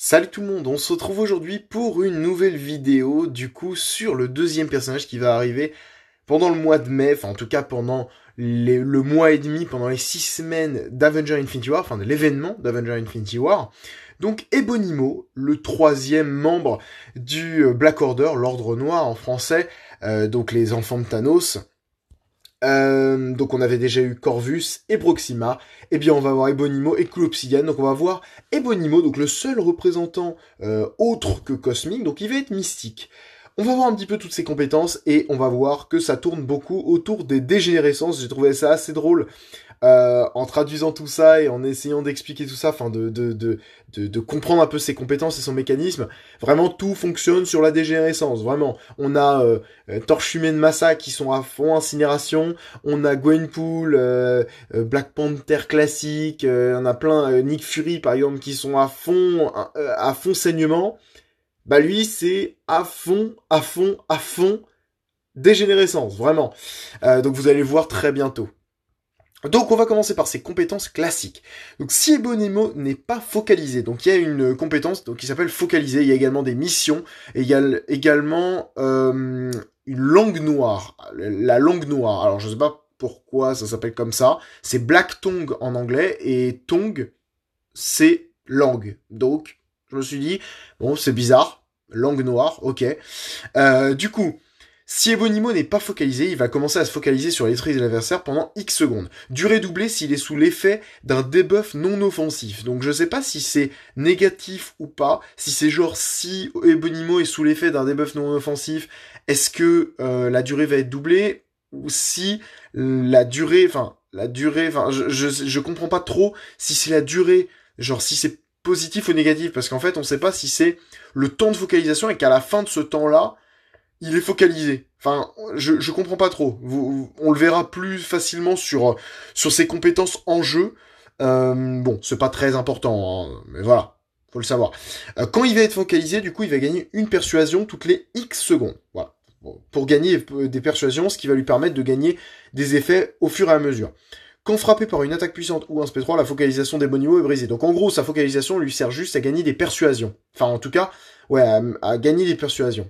Salut tout le monde, on se retrouve aujourd'hui pour une nouvelle vidéo du coup sur le deuxième personnage qui va arriver pendant le mois de mai, enfin en tout cas pendant le mois et demi, pendant les six semaines d'Avenger Infinity War, enfin de l'événement d'Avenger Infinity War. Donc Ebonimo, le troisième membre du Black Order, l'Ordre Noir en français, euh, donc les enfants de Thanos, euh, donc on avait déjà eu Corvus et Proxima. et eh bien on va voir Ebonimo et Clopsigan. Donc on va voir Ebonimo, donc le seul représentant euh, autre que cosmique, donc il va être mystique. On va voir un petit peu toutes ses compétences et on va voir que ça tourne beaucoup autour des dégénérescences. J'ai trouvé ça assez drôle euh, en traduisant tout ça et en essayant d'expliquer tout ça, enfin de de, comprendre un peu ses compétences et son mécanisme, vraiment tout fonctionne sur la dégénérescence, vraiment. On a euh, de euh, Massa qui sont à fond incinération, on a Gwenpool, euh, Black Panther classique, on a plein, Nick Fury par exemple, qui sont à fond, à, fond saignement. Bah lui, c'est à fond, à fond, à fond dégénérescence, vraiment. donc vous allez voir très bientôt. Donc on va commencer par ses compétences classiques. Donc si Ebonemo n'est pas focalisé, donc il y a une euh, compétence donc, qui s'appelle focaliser, il y a également des missions, et il y a également euh, une langue noire, la langue noire. Alors je sais pas pourquoi ça s'appelle comme ça, c'est black tongue en anglais, et tongue c'est langue. Donc je me suis dit, bon c'est bizarre, langue noire, ok. Euh, du coup, si Ebonimo n'est pas focalisé, il va commencer à se focaliser sur les traits de l'adversaire pendant X secondes. Durée doublée s'il est sous l'effet d'un debuff non offensif. Donc je sais pas si c'est négatif ou pas, si c'est genre si Ebonimo est sous l'effet d'un debuff non offensif, est-ce que euh, la durée va être doublée ou si la durée, enfin la durée, enfin je, je, je comprends pas trop si c'est la durée, genre si c'est positif ou négatif, parce qu'en fait on sait pas si c'est le temps de focalisation et qu'à la fin de ce temps-là, il est focalisé. Enfin, je, je comprends pas trop. Vous, on le verra plus facilement sur, euh, sur ses compétences en jeu. Euh, bon, c'est pas très important, hein, mais voilà, faut le savoir. Euh, quand il va être focalisé, du coup, il va gagner une persuasion toutes les X secondes. Voilà. pour gagner euh, des persuasions, ce qui va lui permettre de gagner des effets au fur et à mesure. Quand frappé par une attaque puissante ou un SP3, la focalisation des niveaux est brisée. Donc en gros, sa focalisation lui sert juste à gagner des persuasions. Enfin, en tout cas, ouais, à gagner des persuasions.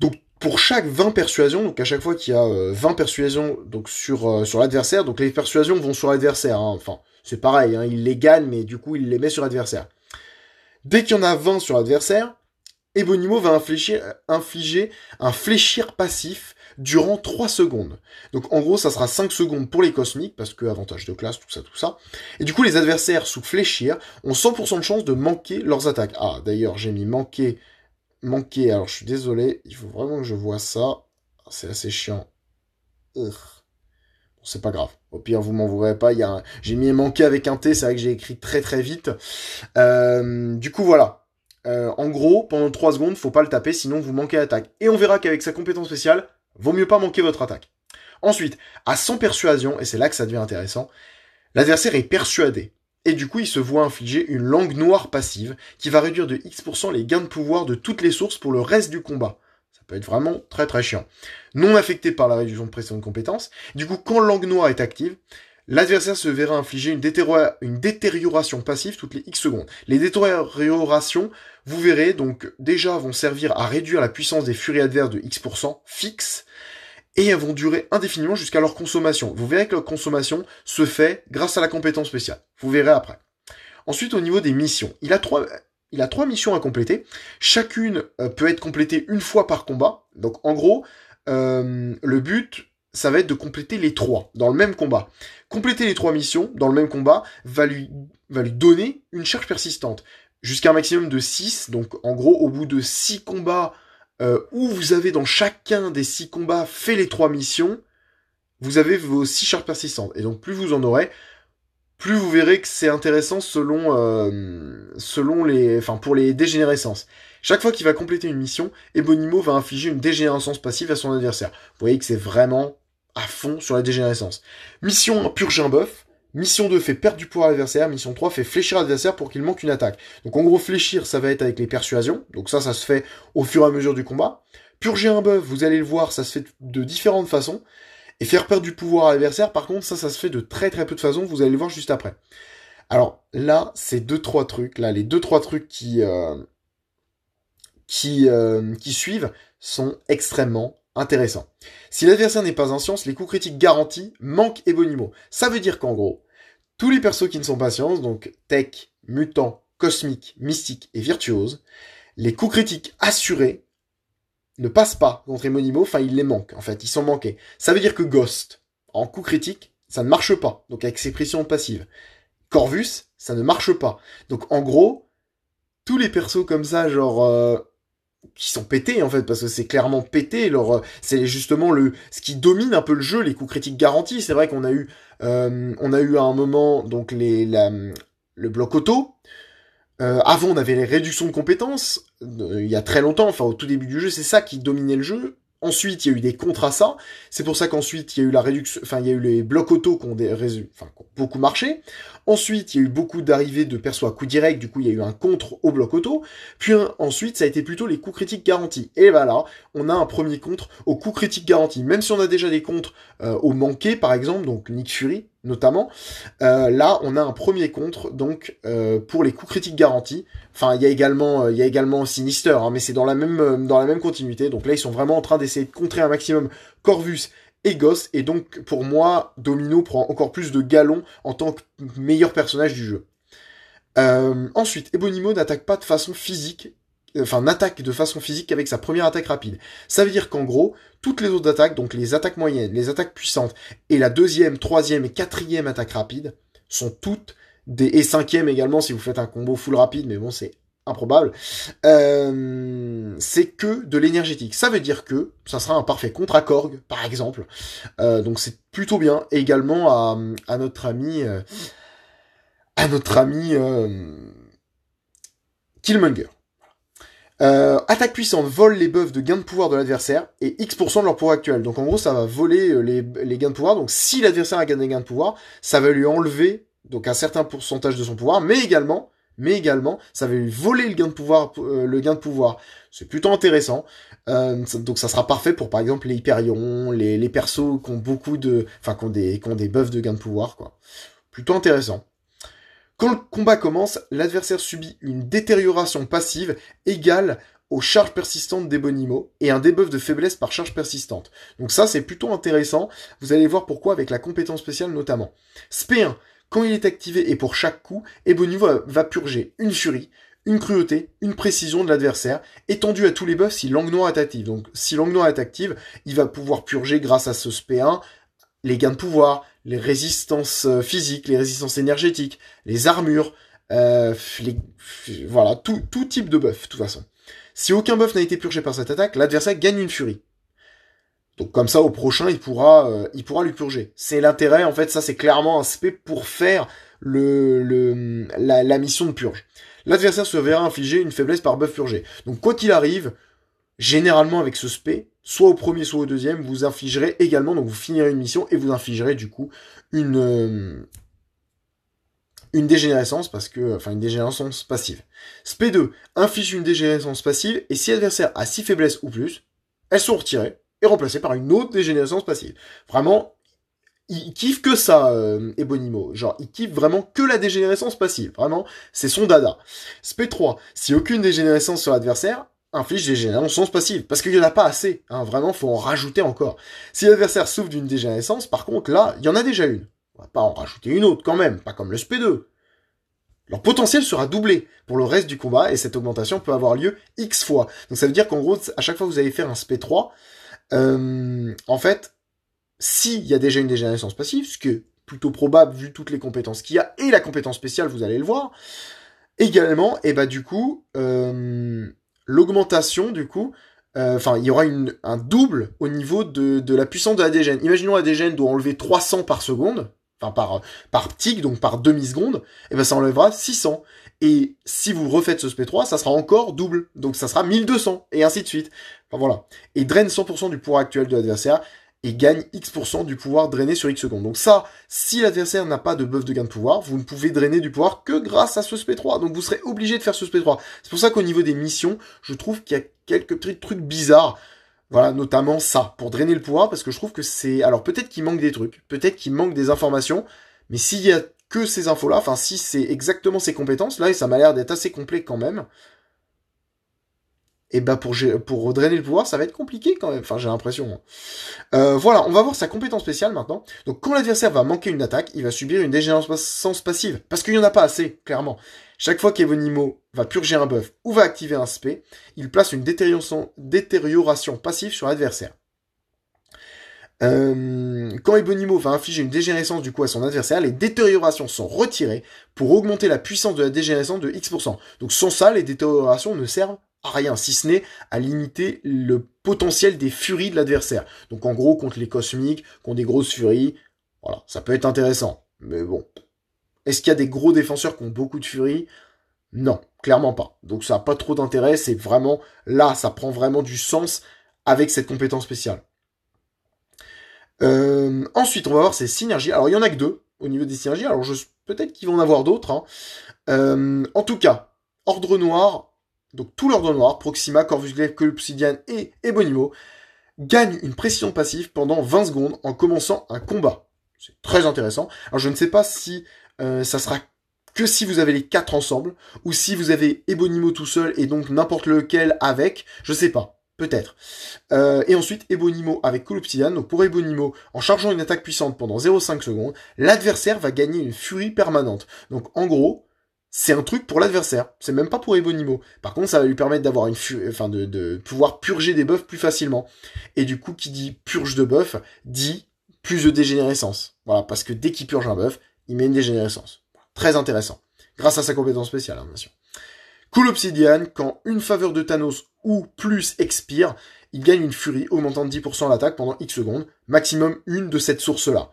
Donc pour chaque 20 persuasions, donc à chaque fois qu'il y a 20 euh, persuasions donc sur euh, sur l'adversaire, donc les persuasions vont sur l'adversaire, hein. enfin c'est pareil, hein, il les gagne mais du coup il les met sur l'adversaire. Dès qu'il y en a 20 sur l'adversaire, Ebonimo va infliger, infliger un fléchir passif durant 3 secondes. Donc en gros, ça sera 5 secondes pour les cosmiques, parce que avantage de classe, tout ça, tout ça. Et du coup, les adversaires sous fléchir ont 100% de chance de manquer leurs attaques. Ah, d'ailleurs, j'ai mis manquer manqué. Alors, je suis désolé. Il faut vraiment que je vois ça. C'est assez chiant. Bon, c'est pas grave. Au pire, vous m'en voudrez pas. Un... J'ai mis manqué avec un T. C'est vrai que j'ai écrit très très vite. Euh, du coup, voilà. Euh, en gros, pendant 3 secondes, faut pas le taper, sinon vous manquez l'attaque. Et on verra qu'avec sa compétence spéciale, vaut mieux pas manquer votre attaque. Ensuite, à 100 persuasion, et c'est là que ça devient intéressant, l'adversaire est persuadé et du coup il se voit infliger une langue noire passive qui va réduire de X% les gains de pouvoir de toutes les sources pour le reste du combat. Ça peut être vraiment très très chiant. Non affecté par la réduction de pression de compétence. du coup quand langue noire est active, l'adversaire se verra infliger une, détérioration passive toutes les X secondes. Les détériorations, vous verrez, donc déjà vont servir à réduire la puissance des furies adverses de X%, fixe, et elles vont durer indéfiniment jusqu'à leur consommation. Vous verrez que leur consommation se fait grâce à la compétence spéciale. Vous verrez après. Ensuite, au niveau des missions, il a trois, il a trois missions à compléter. Chacune euh, peut être complétée une fois par combat. Donc, en gros, euh, le but, ça va être de compléter les trois dans le même combat. Compléter les trois missions dans le même combat va lui, va lui donner une charge persistante jusqu'à un maximum de 6. Donc, en gros, au bout de 6 combats euh, où vous avez dans chacun des six combats fait les trois missions, vous avez vos six charges persistantes. Et donc plus vous en aurez, plus vous verrez que c'est intéressant selon euh, selon les enfin pour les dégénérescences. Chaque fois qu'il va compléter une mission, Ebonimo va infliger une dégénérescence passive à son adversaire. Vous voyez que c'est vraiment à fond sur la dégénérescence. Mission purge un boeuf Mission 2 fait perdre du pouvoir à l'adversaire. Mission 3 fait fléchir l'adversaire pour qu'il manque une attaque. Donc en gros, fléchir, ça va être avec les persuasions. Donc ça, ça se fait au fur et à mesure du combat. Purger un bœuf, vous allez le voir, ça se fait de différentes façons. Et faire perdre du pouvoir à l'adversaire, par contre, ça, ça se fait de très très peu de façons, vous allez le voir juste après. Alors là, ces deux trois trucs, là, les deux trois trucs qui euh, qui euh, qui suivent sont extrêmement intéressants. Si l'adversaire n'est pas en science, les coups critiques garantis manquent et bonimo. Ça veut dire qu'en gros, tous les persos qui ne sont pas science, donc tech, mutant, cosmique, mystique et virtuose, les coups critiques assurés ne passent pas contre Emonimo, enfin ils les manquent, en fait, ils sont manqués. Ça veut dire que Ghost, en coup critique, ça ne marche pas, donc avec ses pressions passives. Corvus, ça ne marche pas. Donc en gros, tous les persos comme ça, genre... Euh, qui sont pétés en fait parce que c'est clairement pété leur euh, c'est justement le ce qui domine un peu le jeu les coups critiques garantis c'est vrai qu'on a eu euh, on a eu à un moment donc les la, le bloc auto euh, avant on avait les réductions de compétences il y a très longtemps enfin au tout début du jeu c'est ça qui dominait le jeu Ensuite, il y a eu des contres à ça. C'est pour ça qu'ensuite, il y a eu la réduction, enfin, il y a eu les blocs auto qui ont, des... enfin, beaucoup marché. Ensuite, il y a eu beaucoup d'arrivées de perso à coup direct. Du coup, il y a eu un contre au bloc auto. Puis ensuite, ça a été plutôt les coups critiques garantis. Et voilà, on a un premier contre aux coups critiques garantis. Même si on a déjà des contres euh, au manqué, par exemple, donc Nick Fury, notamment. Euh, là, on a un premier contre, donc euh, pour les coups critiques garantis. Enfin, il y a également, euh, il également Sinister, hein, mais c'est dans la même, dans la même continuité. Donc là, ils sont vraiment en train d'essayer de contrer un maximum Corvus et Ghost, et donc pour moi, Domino prend encore plus de galons en tant que meilleur personnage du jeu. ensuite, Ebonimo n'attaque pas de façon physique, enfin attaque de façon physique avec sa première attaque rapide. Ça veut dire qu'en gros, toutes les autres attaques, donc les attaques moyennes, les attaques puissantes, et la deuxième, troisième et quatrième attaque rapide, sont toutes des. Et cinquième également si vous faites un combo full rapide, mais bon c'est improbable, euh, c'est que de l'énergétique. Ça veut dire que ça sera un parfait contre à par exemple. Euh, donc c'est plutôt bien. Et également à, notre ami, à notre ami euh, Killmonger. Euh, attaque puissante vole les buffs de gain de pouvoir de l'adversaire et X% de leur pouvoir actuel. Donc en gros, ça va voler euh, les, les gains de pouvoir. Donc si l'adversaire a gagné des gains de pouvoir, ça va lui enlever donc un certain pourcentage de son pouvoir, mais également, mais également, ça va lui voler le gain de pouvoir. Euh, le gain de pouvoir, c'est plutôt intéressant. donc ça sera parfait pour par exemple les Hyperions, les, les persos qui ont beaucoup de, enfin qui ont des, qui ont des buffs de gain de pouvoir quoi. Plutôt intéressant. Quand le combat commence, l'adversaire subit une détérioration passive égale aux charges persistantes des et un debuff de faiblesse par charge persistante. Donc ça, c'est plutôt intéressant. Vous allez voir pourquoi avec la compétence spéciale notamment. SP1, quand il est activé et pour chaque coup, Ebonimo va purger une furie, une cruauté, une précision de l'adversaire, étendue à tous les buffs si langue noire est active. Donc si langue noire est active, il va pouvoir purger grâce à ce SP1 les gains de pouvoir, les résistances euh, physiques, les résistances énergétiques, les armures, euh, voilà, tout, tout type de buff, de toute façon. Si aucun buff n'a été purgé par cette attaque, l'adversaire gagne une furie. Donc comme ça, au prochain, il pourra, euh, il pourra lui purger. C'est l'intérêt, en fait, ça c'est clairement un spé pour faire le, le la, la, mission de purge. L'adversaire se verra infliger une faiblesse par buff purgé. Donc quoi qu'il arrive, généralement avec ce spé, soit au premier, soit au deuxième, vous infligerez également, donc vous finirez une mission et vous infligerez du coup une, euh, une dégénérescence parce que, enfin une dégénérescence passive. SP2 inflige une dégénérescence passive et si l'adversaire a six faiblesses ou plus, elles sont retirées et remplacées par une autre dégénérescence passive. Vraiment, il kiffe que ça, euh, Ebonimo. Genre, il kiffe vraiment que la dégénérescence passive. Vraiment, c'est son dada. SP3, si aucune dégénérescence sur l'adversaire, inflige des dégénérescences hein, passives, parce qu'il n'y en a pas assez, hein, vraiment, faut en rajouter encore. Si l'adversaire souffre d'une dégénérescence, par contre, là, il y en a déjà une. On va pas en rajouter une autre quand même, pas comme le SP2. Leur potentiel sera doublé pour le reste du combat, et cette augmentation peut avoir lieu X fois. Donc ça veut dire qu'en gros, à chaque fois que vous allez faire un SP3, euh, en fait, s'il y a déjà une dégénérescence passive, ce qui est plutôt probable vu toutes les compétences qu'il y a, et la compétence spéciale, vous allez le voir, également, et bah du coup, euh, l'augmentation du coup, euh, enfin il y aura une, un double au niveau de, de la puissance de la dégène. Imaginons la l'ADGN doit enlever 300 par seconde, enfin par par tic donc par demi seconde, et eh ben ça enlèvera 600. Et si vous refaites ce SP3, ça sera encore double, donc ça sera 1200 et ainsi de suite. Enfin voilà. Et draine 100% du pouvoir actuel de l'adversaire et gagne X% du pouvoir drainé sur X secondes. Donc ça, si l'adversaire n'a pas de buff de gain de pouvoir, vous ne pouvez drainer du pouvoir que grâce à ce SP3. Donc vous serez obligé de faire ce SP3. C'est pour ça qu'au niveau des missions, je trouve qu'il y a quelques petits trucs bizarres. Voilà, notamment ça, pour drainer le pouvoir, parce que je trouve que c'est... Alors peut-être qu'il manque des trucs, peut-être qu'il manque des informations, mais s'il y a que ces infos-là, enfin si c'est exactement ces compétences-là, et ça m'a l'air d'être assez complet quand même, et bah pour, pour drainer le pouvoir, ça va être compliqué quand même. Enfin, j'ai l'impression. Hein. Euh, voilà, on va voir sa compétence spéciale maintenant. Donc, quand l'adversaire va manquer une attaque, il va subir une dégénérescence passive. Parce qu'il n'y en a pas assez, clairement. Chaque fois qu'Ebonimo va purger un buff ou va activer un spé, il place une détérioration passive sur l'adversaire. Euh, quand Ebonimo va infliger une dégénérescence du coup à son adversaire, les détériorations sont retirées pour augmenter la puissance de la dégénérescence de X%. Donc sans ça, les détériorations ne servent rien, si ce n'est à limiter le potentiel des furies de l'adversaire. Donc en gros, contre les cosmiques, contre des grosses furies, voilà, ça peut être intéressant. Mais bon. Est-ce qu'il y a des gros défenseurs qui ont beaucoup de furies Non, clairement pas. Donc ça n'a pas trop d'intérêt, c'est vraiment là, ça prend vraiment du sens avec cette compétence spéciale. Euh, ensuite, on va voir ces synergies. Alors, il n'y en a que deux au niveau des synergies. Alors, je, peut-être qu'il va en avoir d'autres. Hein. Euh, en tout cas, Ordre Noir, donc tout l'ordre noir, Proxima, Corvus Glaive, Obsidian et Ebonimo, gagne une précision passive pendant 20 secondes en commençant un combat. C'est très intéressant. Alors je ne sais pas si euh, ça sera que si vous avez les quatre ensemble, ou si vous avez Ebonimo tout seul et donc n'importe lequel avec, je sais pas. Peut-être. Euh, et ensuite, Ebonimo avec Colopsidian. Donc pour Ebonimo, en chargeant une attaque puissante pendant 0,5 secondes, l'adversaire va gagner une furie permanente. Donc en gros, c'est un truc pour l'adversaire. C'est même pas pour Ebonimo. Par contre, ça va lui permettre d'avoir une, enfin, de, pouvoir purger des buffs plus facilement. Et du coup, qui dit purge de buff, dit plus de dégénérescence. Voilà, parce que dès qu'il purge un buff, il met une dégénérescence. Très intéressant. Grâce à sa compétence spéciale, hein, bien sûr. Cool Obsidian, quand une faveur de Thanos ou plus expire, il gagne une furie augmentant de 10% l'attaque pendant X secondes, maximum une de cette source-là.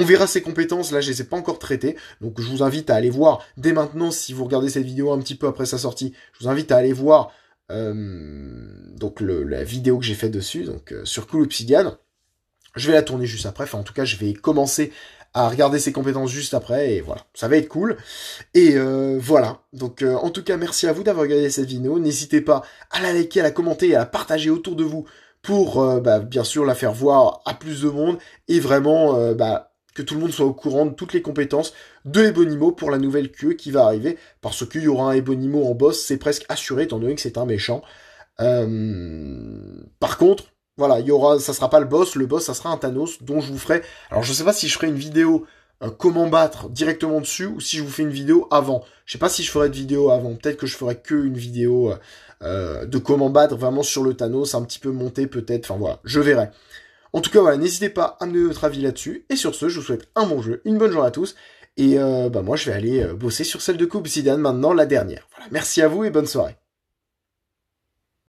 On verra ses compétences, là je les ai pas encore traitées, donc je vous invite à aller voir dès maintenant, si vous regardez cette vidéo un petit peu après sa sortie, je vous invite à aller voir euh, donc la vidéo que j'ai faite dessus, donc euh, sur Cool Obsidian. Je vais la tourner juste après, enfin en tout cas je vais commencer à regarder ses compétences juste après, et voilà, ça va être cool. Et euh, voilà, donc en tout cas, merci à vous d'avoir regardé cette vidéo, n'hésitez pas à la liker, à la commenter, et à la partager autour de vous pour, bah, bien sûr, la faire voir à plus de monde, et vraiment, bah, que tout le monde soit au courant de toutes les compétences de Ebonimo pour la nouvelle queue qui va arriver, parce qu'il y aura un Ebonimo en boss, c'est presque assuré, étant donné que c'est un méchant. Euh, par contre, voilà, il y aura, ça sera pas le boss, le boss, ça sera un Thanos, dont je vous ferai, alors je sais pas si je ferai une vidéo euh, comment battre directement dessus, ou si je vous fais une vidéo avant. Je sais pas si je ferai de vidéo avant, peut-être que je ferai que une vidéo euh, de comment battre vraiment sur le Thanos, un petit peu monté peut-être, enfin voilà, je verrai. En tout cas, voilà, n'hésitez pas à me donner votre avis là-dessus. Et sur ce, je vous souhaite un bon jeu, une bonne journée à tous. Et euh, bah, moi, je vais aller euh, bosser sur celle de Coupe Zidane maintenant, la dernière. Voilà, merci à vous et bonne soirée.